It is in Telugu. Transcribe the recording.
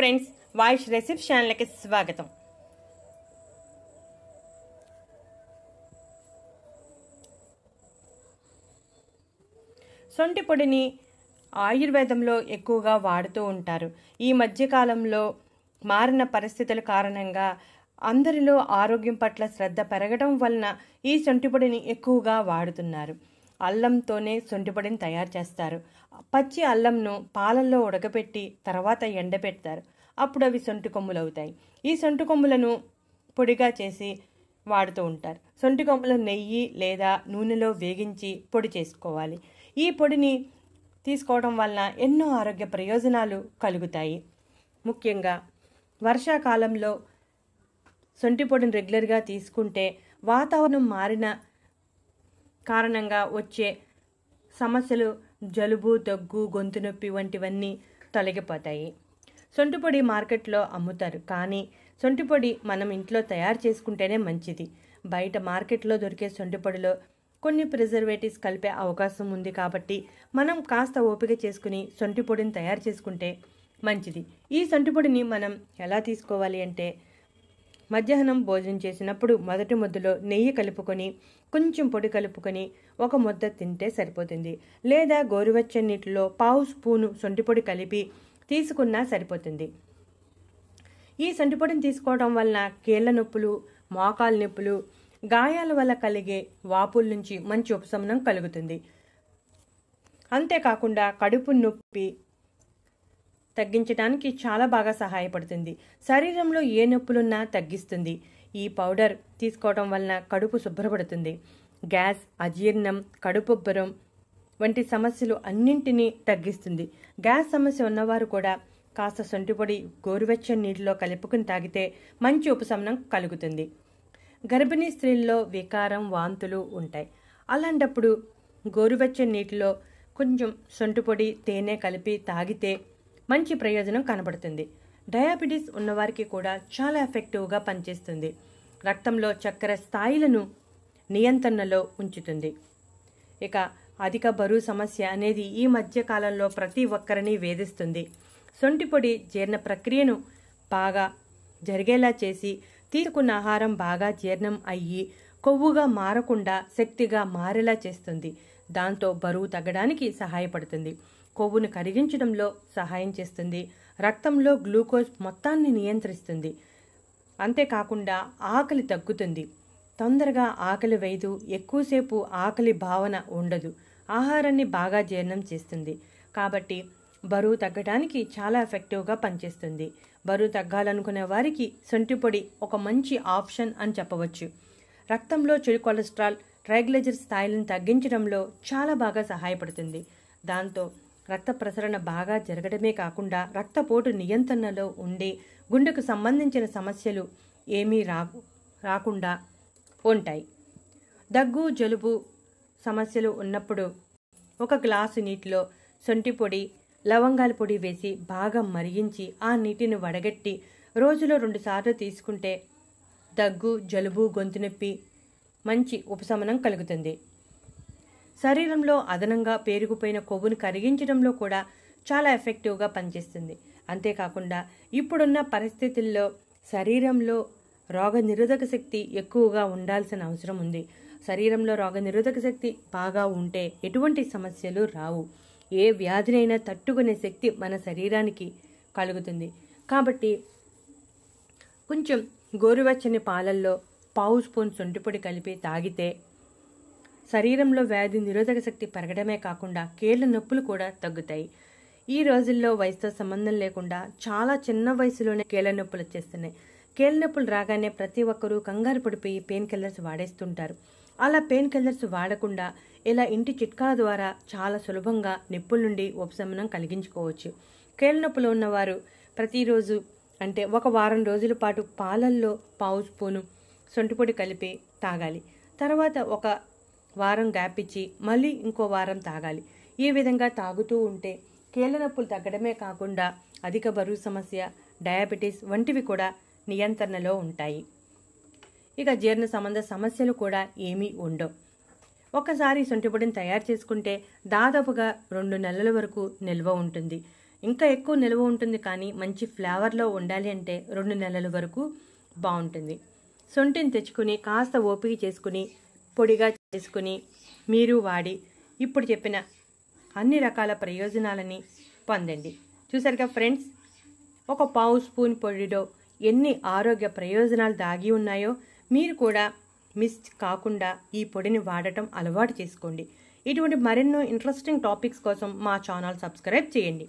ఫ్రెండ్స్ వాయిస్ రెసిపీ ఛానల్కి స్వాగతం సొంటి పొడిని ఆయుర్వేదంలో ఎక్కువగా వాడుతూ ఉంటారు ఈ మధ్యకాలంలో మారిన పరిస్థితుల కారణంగా అందరిలో ఆరోగ్యం పట్ల శ్రద్ధ పెరగడం వలన ఈ సొంటి పొడిని ఎక్కువగా వాడుతున్నారు అల్లంతోనే సొంటిపొడిని తయారు చేస్తారు పచ్చి అల్లంను పాలల్లో ఉడకపెట్టి తర్వాత ఎండబెడతారు అప్పుడు అవి సొంటి కొమ్ములు అవుతాయి ఈ సొంటి కొమ్ములను పొడిగా చేసి వాడుతూ ఉంటారు సొంటి కొమ్ములు నెయ్యి లేదా నూనెలో వేగించి పొడి చేసుకోవాలి ఈ పొడిని తీసుకోవడం వలన ఎన్నో ఆరోగ్య ప్రయోజనాలు కలుగుతాయి ముఖ్యంగా వర్షాకాలంలో సొంటి పొడిని రెగ్యులర్గా తీసుకుంటే వాతావరణం మారిన కారణంగా వచ్చే సమస్యలు జలుబు దగ్గు గొంతు నొప్పి వంటివన్నీ తొలగిపోతాయి సొంటిపొడి మార్కెట్లో అమ్ముతారు కానీ సొంటిపొడి మనం ఇంట్లో తయారు చేసుకుంటేనే మంచిది బయట మార్కెట్లో దొరికే సొంటిపొడిలో కొన్ని ప్రిజర్వేటివ్స్ కలిపే అవకాశం ఉంది కాబట్టి మనం కాస్త ఓపిక చేసుకుని సొంటిపొడిని తయారు చేసుకుంటే మంచిది ఈ సొంటిపొడిని మనం ఎలా తీసుకోవాలి అంటే మధ్యాహ్నం భోజనం చేసినప్పుడు మొదటి ముద్దలో నెయ్యి కలుపుకొని కొంచెం పొడి కలుపుకొని ఒక ముద్ద తింటే సరిపోతుంది లేదా గోరువెచ్చని నీటిలో పావు స్పూను పొడి కలిపి తీసుకున్నా సరిపోతుంది ఈ పొడిని తీసుకోవడం వలన కీళ్ల నొప్పులు మోకాలు నొప్పులు గాయాల వల్ల కలిగే వాపుల నుంచి మంచి ఉపశమనం కలుగుతుంది అంతేకాకుండా కడుపు నొప్పి తగ్గించడానికి చాలా బాగా సహాయపడుతుంది శరీరంలో ఏ నొప్పులున్నా తగ్గిస్తుంది ఈ పౌడర్ తీసుకోవడం వలన కడుపు శుభ్రపడుతుంది గ్యాస్ అజీర్ణం కడుపుబ్బరం వంటి సమస్యలు అన్నింటినీ తగ్గిస్తుంది గ్యాస్ సమస్య ఉన్నవారు కూడా కాస్త సొంటిపొడి గోరువెచ్చని నీటిలో కలుపుకుని తాగితే మంచి ఉపశమనం కలుగుతుంది గర్భిణీ స్త్రీల్లో వికారం వాంతులు ఉంటాయి అలాంటప్పుడు గోరువెచ్చని నీటిలో కొంచెం సొంటిపొడి తేనె కలిపి తాగితే మంచి ప్రయోజనం కనబడుతుంది డయాబెటీస్ ఉన్నవారికి కూడా చాలా ఎఫెక్టివ్గా పనిచేస్తుంది రక్తంలో చక్కెర స్థాయిలను నియంత్రణలో ఉంచుతుంది ఇక అధిక బరువు సమస్య అనేది ఈ మధ్య కాలంలో ప్రతి ఒక్కరిని వేధిస్తుంది పొడి జీర్ణ ప్రక్రియను బాగా జరిగేలా చేసి తీసుకున్న ఆహారం బాగా జీర్ణం అయ్యి కొవ్వుగా మారకుండా శక్తిగా మారేలా చేస్తుంది దాంతో బరువు తగ్గడానికి సహాయపడుతుంది కొవ్వును కరిగించడంలో సహాయం చేస్తుంది రక్తంలో గ్లూకోజ్ మొత్తాన్ని నియంత్రిస్తుంది అంతేకాకుండా ఆకలి తగ్గుతుంది తొందరగా ఆకలి వేయదు ఎక్కువసేపు ఆకలి భావన ఉండదు ఆహారాన్ని బాగా జీర్ణం చేస్తుంది కాబట్టి బరువు తగ్గడానికి చాలా ఎఫెక్టివ్గా పనిచేస్తుంది బరువు తగ్గాలనుకునే వారికి సొంటి పొడి ఒక మంచి ఆప్షన్ అని చెప్పవచ్చు రక్తంలో చెడు కొలెస్ట్రాల్ ట్రైగ్లెజర్ స్థాయిలను తగ్గించడంలో చాలా బాగా సహాయపడుతుంది దాంతో రక్త ప్రసరణ బాగా జరగడమే కాకుండా రక్తపోటు నియంత్రణలో ఉండి గుండెకు సంబంధించిన సమస్యలు ఏమీ రా రాకుండా ఉంటాయి దగ్గు జలుబు సమస్యలు ఉన్నప్పుడు ఒక గ్లాసు నీటిలో సొంటి పొడి లవంగాల పొడి వేసి బాగా మరిగించి ఆ నీటిని వడగట్టి రోజులో రెండుసార్లు తీసుకుంటే దగ్గు జలుబు గొంతు నొప్పి మంచి ఉపశమనం కలుగుతుంది శరీరంలో అదనంగా పేరుకుపోయిన కొవ్వును కరిగించడంలో కూడా చాలా ఎఫెక్టివ్గా పనిచేస్తుంది అంతేకాకుండా ఇప్పుడున్న పరిస్థితుల్లో శరీరంలో రోగ నిరోధక శక్తి ఎక్కువగా ఉండాల్సిన అవసరం ఉంది శరీరంలో రోగ నిరోధక శక్తి బాగా ఉంటే ఎటువంటి సమస్యలు రావు ఏ వ్యాధినైనా తట్టుకునే శక్తి మన శరీరానికి కలుగుతుంది కాబట్టి కొంచెం గోరువెచ్చని పాలల్లో పావు స్పూన్ సొంటిపొడి కలిపి తాగితే శరీరంలో వ్యాధి నిరోధక శక్తి పెరగడమే కాకుండా కేళ్ళ నొప్పులు కూడా తగ్గుతాయి ఈ రోజుల్లో వయసుతో సంబంధం లేకుండా చాలా చిన్న వయసులోనే కేళ్ళ నొప్పులు వచ్చేస్తున్నాయి కేళ్ళ నొప్పులు రాగానే ప్రతి ఒక్కరూ కంగారు పడిపోయి పెయిన్ కిల్లర్స్ వాడేస్తుంటారు అలా పెయిన్ కిల్లర్స్ వాడకుండా ఇలా ఇంటి చిట్కాల ద్వారా చాలా సులభంగా నొప్పుల నుండి ఉపశమనం కలిగించుకోవచ్చు కేళ్ళ నొప్పులు ఉన్నవారు ప్రతిరోజు అంటే ఒక వారం రోజుల పాటు పాలల్లో పావు స్పూను సొంటిపొడి కలిపి తాగాలి తర్వాత ఒక వారం గ్యాప్ ఇచ్చి మళ్ళీ ఇంకో వారం తాగాలి ఈ విధంగా తాగుతూ ఉంటే కీళ్ళ నొప్పులు తగ్గడమే కాకుండా అధిక బరువు సమస్య డయాబెటీస్ వంటివి కూడా నియంత్రణలో ఉంటాయి ఇక జీర్ణ సంబంధ సమస్యలు కూడా ఏమీ ఉండవు ఒకసారి సొంటిపొడిని తయారు చేసుకుంటే దాదాపుగా రెండు నెలల వరకు నిల్వ ఉంటుంది ఇంకా ఎక్కువ నిల్వ ఉంటుంది కానీ మంచి ఫ్లేవర్లో ఉండాలి అంటే రెండు నెలల వరకు బాగుంటుంది సొంటిని తెచ్చుకుని కాస్త ఓపిక చేసుకుని పొడిగా చేసుకుని మీరు వాడి ఇప్పుడు చెప్పిన అన్ని రకాల ప్రయోజనాలని పొందండి చూసారుగా ఫ్రెండ్స్ ఒక పావు స్పూన్ పొడిలో ఎన్ని ఆరోగ్య ప్రయోజనాలు దాగి ఉన్నాయో మీరు కూడా మిస్ కాకుండా ఈ పొడిని వాడటం అలవాటు చేసుకోండి ఇటువంటి మరెన్నో ఇంట్రెస్టింగ్ టాపిక్స్ కోసం మా ఛానల్ సబ్స్క్రైబ్ చేయండి